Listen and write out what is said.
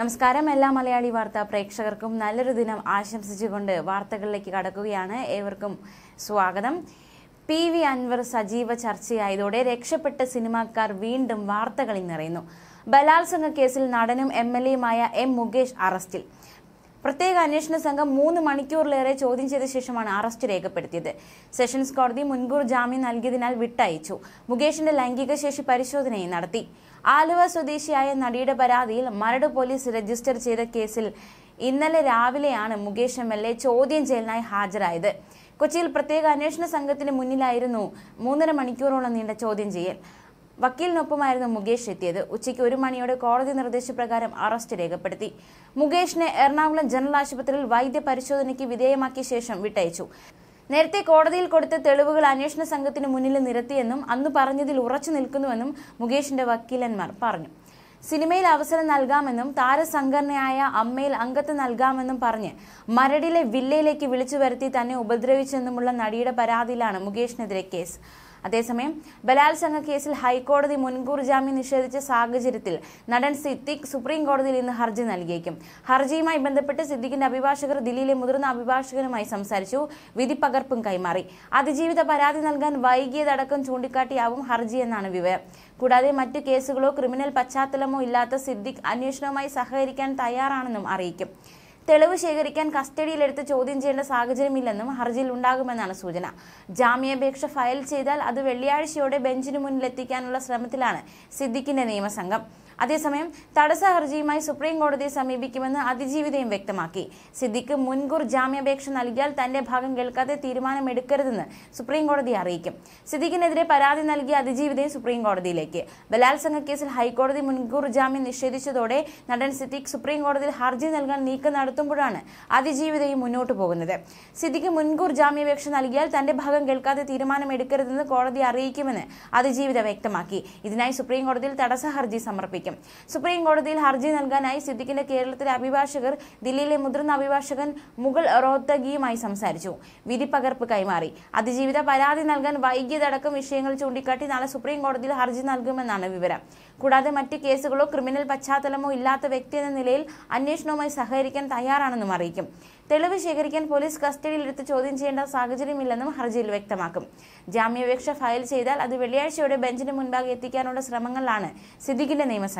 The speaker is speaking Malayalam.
നമസ്കാരം എല്ലാ മലയാളി വാർത്താ പ്രേക്ഷകർക്കും നല്ലൊരു ദിനം ആശംസിച്ചുകൊണ്ട് വാർത്തകളിലേക്ക് കടക്കുകയാണ് ഏവർക്കും സ്വാഗതം പി വി അൻവർ സജീവ ചർച്ചയായതോടെ രക്ഷപ്പെട്ട സിനിമാക്കാർ വീണ്ടും വാർത്തകളിൽ നിറയുന്നു ബലാത്സംഗ കേസിൽ നടനും എം എൽ എയുമായ എം മുകേഷ് അറസ്റ്റിൽ പ്രത്യേക അന്വേഷണ സംഘം മൂന്ന് മണിക്കൂറിലേറെ ചോദ്യം ചെയ്ത ശേഷമാണ് അറസ്റ്റ് രേഖപ്പെടുത്തിയത് സെഷൻസ് കോടതി മുൻകൂർ ജാമ്യം നൽകിയതിനാൽ വിട്ടയച്ചു മുകേഷിന്റെ ലൈംഗിക ശേഷി പരിശോധനയും നടത്തി ആലുവ സ്വദേശിയായ നടിയുടെ പരാതിയിൽ മരട് പോലീസ് രജിസ്റ്റർ ചെയ്ത കേസിൽ ഇന്നലെ രാവിലെയാണ് മുകേഷ് എം എൽ എ ചോദ്യം ചെയ്യലിനായി ഹാജരായത് കൊച്ചിയിൽ പ്രത്യേക അന്വേഷണ സംഘത്തിന് മുന്നിലായിരുന്നു മൂന്നര മണിക്കൂറോളം നീണ്ട ചോദ്യം ചെയ്യൽ വക്കീലിനൊപ്പമായിരുന്നു മുകേഷ് എത്തിയത് ഉച്ചയ്ക്ക് ഒരു മണിയോടെ കോടതി നിർദ്ദേശപ്രകാരം അറസ്റ്റ് രേഖപ്പെടുത്തി മുകേഷിനെ എറണാകുളം ജനറൽ ആശുപത്രിയിൽ വൈദ്യപരിശോധനയ്ക്ക് വിധേയമാക്കിയ ശേഷം വിട്ടയച്ചു നേരത്തെ കോടതിയിൽ കൊടുത്ത തെളിവുകൾ അന്വേഷണ സംഘത്തിന് മുന്നിൽ നിരത്തിയെന്നും അന്ന് പറഞ്ഞതിൽ ഉറച്ചു നിൽക്കുന്നുവെന്നും മുകേഷിന്റെ വക്കീലന്മാർ പറഞ്ഞു സിനിമയിൽ അവസരം നൽകാമെന്നും താരസംഘടനയായ അമ്മയിൽ അംഗത്വം നൽകാമെന്നും പറഞ്ഞ് മരടിലെ വില്ലയിലേക്ക് വിളിച്ചു വരുത്തി തന്നെ ഉപദ്രവിച്ചെന്നുമുള്ള നടിയുടെ പരാതിയിലാണ് മുകേഷിനെതിരെ കേസ് അതേസമയം ബലാത്സംഗ കേസിൽ ഹൈക്കോടതി മുൻകൂർ ജാമ്യം നിഷേധിച്ച സാഹചര്യത്തിൽ നടൻ സിദ്ദിഖ് സുപ്രീം കോടതിയിൽ ഇന്ന് ഹർജി നൽകിയേക്കും ഹർജിയുമായി ബന്ധപ്പെട്ട് സിദ്ദിഖിന്റെ അഭിഭാഷകർ ദില്ലിയിലെ മുതിർന്ന അഭിഭാഷകനുമായി സംസാരിച്ചു വിധി പകർപ്പും കൈമാറി അതിജീവിത പരാതി നൽകാൻ വൈകിയതടക്കം ചൂണ്ടിക്കാട്ടിയാവും ഹർജി എന്നാണ് വിവരം കൂടാതെ മറ്റു കേസുകളോ ക്രിമിനൽ പശ്ചാത്തലമോ ഇല്ലാത്ത സിദ്ദിഖ് അന്വേഷണവുമായി സഹകരിക്കാൻ തയ്യാറാണെന്നും അറിയിക്കും തെളിവ് ശേഖരിക്കാൻ കസ്റ്റഡിയിലെടുത്ത് ചോദ്യം ചെയ്യേണ്ട സാഹചര്യമില്ലെന്നും ഹർജിയിൽ ഉണ്ടാകുമെന്നാണ് സൂചന ജാമ്യാപേക്ഷ ഫയൽ ചെയ്താൽ അത് വെള്ളിയാഴ്ചയോടെ ബെഞ്ചിന് മുന്നിലെത്തിക്കാനുള്ള ശ്രമത്തിലാണ് സിദ്ദിഖിന്റെ നിയമസംഘം അതേസമയം തടസ്സ ഹർജിയുമായി സുപ്രീം കോടതിയെ സമീപിക്കുമെന്ന് അതിജീവിതയും വ്യക്തമാക്കി സിദ്ദിഖ് മുൻകൂർ ജാമ്യാപേക്ഷ നൽകിയാൽ തന്റെ ഭാഗം കേൾക്കാതെ തീരുമാനമെടുക്കരുതെന്ന് സുപ്രീം കോടതി അറിയിക്കും സിദ്ദിഖിനെതിരെ പരാതി നൽകിയ അതിജീവിതയും സുപ്രീം കോടതിയിലേക്ക് ബലാത്സംഗ കേസിൽ ഹൈക്കോടതി മുൻകൂർ ജാമ്യം നിഷേധിച്ചതോടെ നടൻ സിദ്ദിഖ് സുപ്രീം കോടതിയിൽ ഹർജി നൽകാൻ നീക്കം നടത്തുമ്പോഴാണ് അതിജീവിതയും മുന്നോട്ട് പോകുന്നത് സിദ്ദിഖ് മുൻകൂർ ജാമ്യാപേക്ഷ നൽകിയാൽ തന്റെ ഭാഗം കേൾക്കാതെ തീരുമാനമെടുക്കരുതെന്ന് കോടതി അറിയിക്കുമെന്ന് അതിജീവിത വ്യക്തമാക്കി ഇതിനായി സുപ്രീം കോടതിയിൽ തടസ്സ ഹർജി സമർപ്പിക്കും പരിശോധിക്കും സുപ്രീം കോടതിയിൽ ഹർജി നൽകാനായി സിദ്ദിഖിന്റെ കേരളത്തിലെ അഭിഭാഷകർ ദില്ലിയിലെ മുതിർന്ന അഭിഭാഷകൻ മുഗൾ റോത്തഗിയുമായി സംസാരിച്ചു വിധി പകർപ്പ് കൈമാറി അതിജീവിത പരാതി നൽകാൻ വൈകിയതടക്കം വിഷയങ്ങൾ ചൂണ്ടിക്കാട്ടി നാളെ സുപ്രീം കോടതിയിൽ ഹർജി നൽകുമെന്നാണ് വിവരം കൂടാതെ മറ്റ് കേസുകളോ ക്രിമിനൽ പശ്ചാത്തലമോ ഇല്ലാത്ത വ്യക്തി എന്ന നിലയിൽ അന്വേഷണവുമായി സഹകരിക്കാൻ തയ്യാറാണെന്നും അറിയിക്കും തെളിവ് ശേഖരിക്കാൻ പോലീസ് കസ്റ്റഡിയിലെടുത്ത് ചോദ്യം ചെയ്യേണ്ട സാഹചര്യമില്ലെന്നും ഹർജിയിൽ വ്യക്തമാക്കും ജാമ്യാപേക്ഷ ഫയൽ ചെയ്താൽ അത് വെള്ളിയാഴ്ചയോടെ ബെഞ്ചിന് മുൻപാകെ എത്തിക്കാനുള്ള ശ്രമങ്ങളിലാണ് സിദ്ദിഖിന്റെ നിയമസഭ